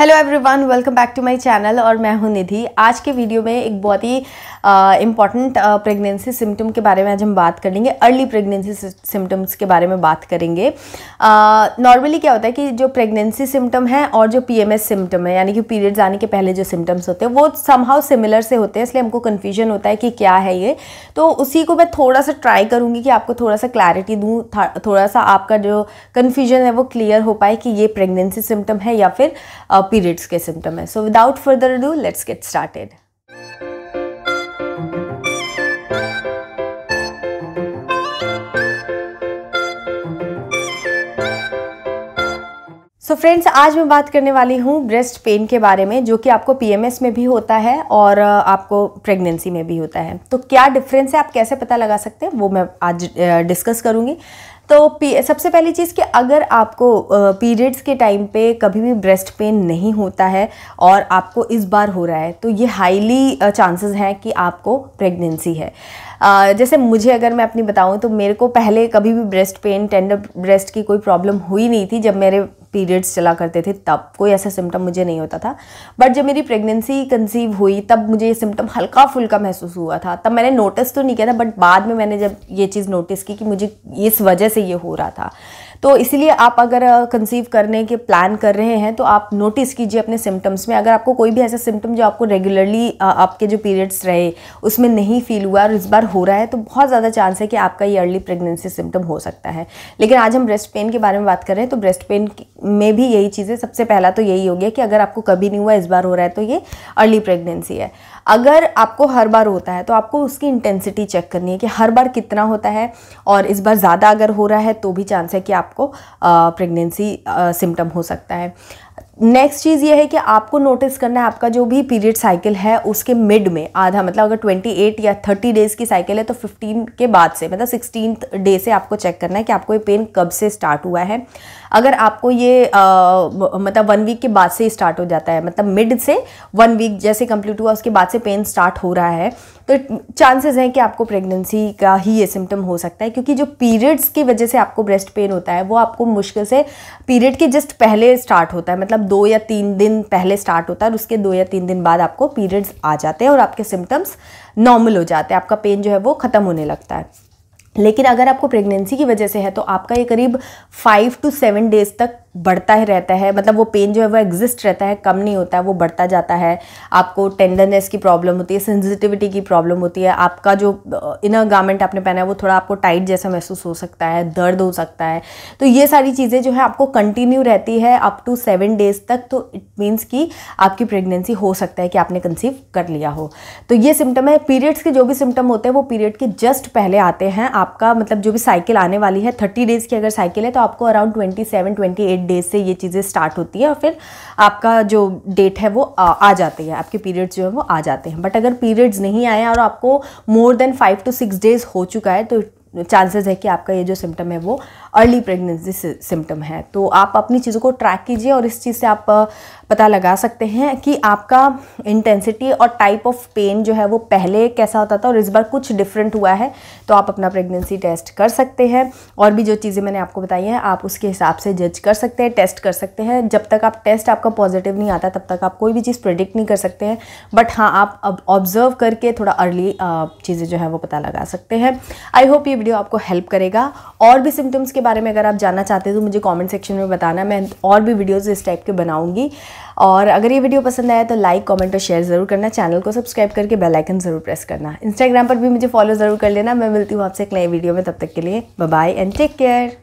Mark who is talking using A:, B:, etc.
A: hello everyone welcome back to my channel और मैं हूं निधि आज के वीडियो में एक बहुत ही इम्पॉर्टेंट प्रेगनेंसी सिम्टम के बारे में आज हम बात करेंगे अर्ली प्रेगनेंसी सिम्टम्स के बारे में बात करेंगे नॉर्मली uh, क्या होता है कि जो प्रेगनेंसी सिम्टम है और जो पीएमएस सिम्टम है यानी कि पीरियड्स आने के पहले जो सिम्टम्स होते हैं वो समहाउ सिमिलर से होते हैं इसलिए हमको कन्फ्यूजन होता है कि क्या है ये तो उसी को मैं थोड़ा सा ट्राई करूँगी कि आपको थोड़ा सा क्लैरिटी दूँ थोड़ा सा आपका जो कन्फ्यूजन है वो क्लियर हो पाए कि ये प्रेगनेंसी सिम्टम है या फिर uh, पीरियड्स के सिम्टम है so without further do let's get started so so friends आज मैं बात करने वाली हूँ ब्रेस्ट पेन के बारे में जो कि आपको पीएमएस में भी होता है और आपको प्रेगनेंसी में भी होता है तो क्या डिफरेंस है आप कैसे पता लगा सकते हैं वो मैं आज डिस्कस करूँगी तो सबसे पहली चीज़ कि अगर आपको पीरियड्स के टाइम पे कभी भी ब्रेस्ट पेन नहीं होता है और आपको इस बार हो रहा है तो ये हाईली चांसेस हैं कि आपको प्रेगनेंसी है Uh, जैसे मुझे अगर मैं अपनी बताऊं तो मेरे को पहले कभी भी ब्रेस्ट पेन टेंडर ब्रेस्ट की कोई प्रॉब्लम हुई नहीं थी जब मेरे पीरियड्स चला करते थे तब कोई ऐसा सिम्टम मुझे नहीं होता था बट जब मेरी प्रेगनेंसी कंसीव हुई तब मुझे ये सिम्टम हल्का फुल्का महसूस हुआ था तब मैंने नोटिस तो नहीं किया था बट बाद में मैंने जब ये चीज़ नोटिस की कि मुझे इस वजह से ये हो रहा था तो इसीलिए आप अगर कंसीव करने के प्लान कर रहे हैं तो आप नोटिस कीजिए अपने सिम्टम्स में अगर आपको कोई भी ऐसा सिम्टम जो आपको रेगुलरली आपके जो पीरियड्स रहे उसमें नहीं फील हुआ और इस बार हो रहा है तो बहुत ज़्यादा चांस है कि आपका ये अर्ली प्रेगनेंसी सिम्टम हो सकता है लेकिन आज हम ब्रेस्ट पेन के बारे में बात कर रहे हैं तो ब्रेस्ट पेन में भी यही चीज़ें सबसे पहला तो यही हो गया कि अगर आपको कभी नहीं हुआ इस बार हो रहा है तो ये अर्ली प्रेगनेंसी है अगर आपको हर बार होता है तो आपको उसकी इंटेंसिटी चेक करनी है कि हर बार कितना होता है और इस बार ज़्यादा अगर हो रहा है तो भी चांस है कि आपको प्रेगनेंसी सिम्टम हो सकता है नेक्स्ट चीज़ ये है कि आपको नोटिस करना है आपका जो भी पीरियड साइकिल है उसके मिड में आधा मतलब अगर 28 या 30 डेज़ की साइकिल है तो 15 के बाद से मतलब सिक्सटीन डे से आपको चेक करना है कि आपको ये पेन कब से स्टार्ट हुआ है अगर आपको ये आ, मतलब वन वीक के बाद से ही स्टार्ट हो जाता है मतलब मिड से वन वीक जैसे कंप्लीट हुआ उसके बाद से पेन स्टार्ट हो रहा है तो चांसेस हैं कि आपको प्रेगनेंसी का ही ये सिम्टम हो सकता है क्योंकि जो पीरियड्स की वजह से आपको ब्रेस्ट पेन होता है वो आपको मुश्किल से पीरियड के जस्ट पहले स्टार्ट होता है मतलब दो या तीन दिन पहले स्टार्ट होता है और उसके दो या तीन दिन बाद आपको पीरियड्स आ जाते हैं और आपके सिम्टम्स नॉर्मल हो जाते हैं आपका पेन जो है वो ख़त्म होने लगता है लेकिन अगर आपको प्रेगनेंसी की वजह से है तो आपका ये करीब फाइव टू सेवन डेज़ तक बढ़ता ही रहता है मतलब वो पेन जो है वो एग्जिस्ट रहता है कम नहीं होता है वो बढ़ता जाता है आपको टेंडरनेस की प्रॉब्लम होती है सेंसिटिविटी की प्रॉब्लम होती है आपका जो इनर गारमेंट आपने पहना है वो थोड़ा आपको टाइट जैसा महसूस हो सकता है दर्द हो सकता है तो ये सारी चीज़ें जो है आपको कंटिन्यू रहती है अप टू सेवन डेज तक तो इट मीन्स कि आपकी प्रेगनेंसी हो सकता है कि आपने कंसीव कर लिया हो तो ये सिम्टम है पीरियड्स के जो भी सिम्टम होते हैं वो पीरियड के जस्ट पहले आते हैं आपका मतलब जो भी साइकिल आने वाली है थर्टी डेज़ की अगर साइकिल है तो आपको around twenty seven twenty eight eight days से ये चीज़ें स्टार्ट होती है और फिर आपका जो डेट है वो आ, आ जाती है आपके पीरियड्स जो है वो आ जाते हैं बट अगर पीरियड्स नहीं आए और आपको more than five to six days हो चुका है तो चांसेस है कि आपका ये जो सिम्टम है वो अर्ली प्रेगनेंसी सिम्टम है तो आप अपनी चीज़ों को ट्रैक कीजिए और इस चीज़ से आप पता लगा सकते हैं कि आपका इंटेंसिटी और टाइप ऑफ पेन जो है वो पहले कैसा होता था और इस बार कुछ डिफरेंट हुआ है तो आप अपना प्रेगनेंसी टेस्ट कर सकते हैं और भी जो चीज़ें मैंने आपको बताई हैं आप उसके हिसाब से जज कर सकते हैं टेस्ट कर सकते हैं जब तक आप टेस्ट आपका पॉजिटिव नहीं आता तब तक आप कोई भी चीज़ प्रिडिक्ट नहीं कर सकते हैं बट हाँ आप अब ऑब्जर्व करके थोड़ा अर्ली चीज़ें जो है वो पता लगा सकते हैं आई होप ये वीडियो आपको हेल्प करेगा और भी सिम्टम्स के बारे में अगर आप जानना चाहते हैं तो मुझे कॉमेंट सेक्शन में बताना मैं और भी वीडियोज़ इस टाइप के बनाऊँगी और अगर ये वीडियो पसंद आया तो लाइक कमेंट और शेयर ज़रूर करना चैनल को सब्सक्राइब करके बेल आइकन ज़रूर प्रेस करना इंस्टाग्राम पर भी मुझे फॉलो ज़रूर कर लेना मैं मिलती हूँ आपसे एक नई वीडियो में तब तक के लिए बाय एंड टेक केयर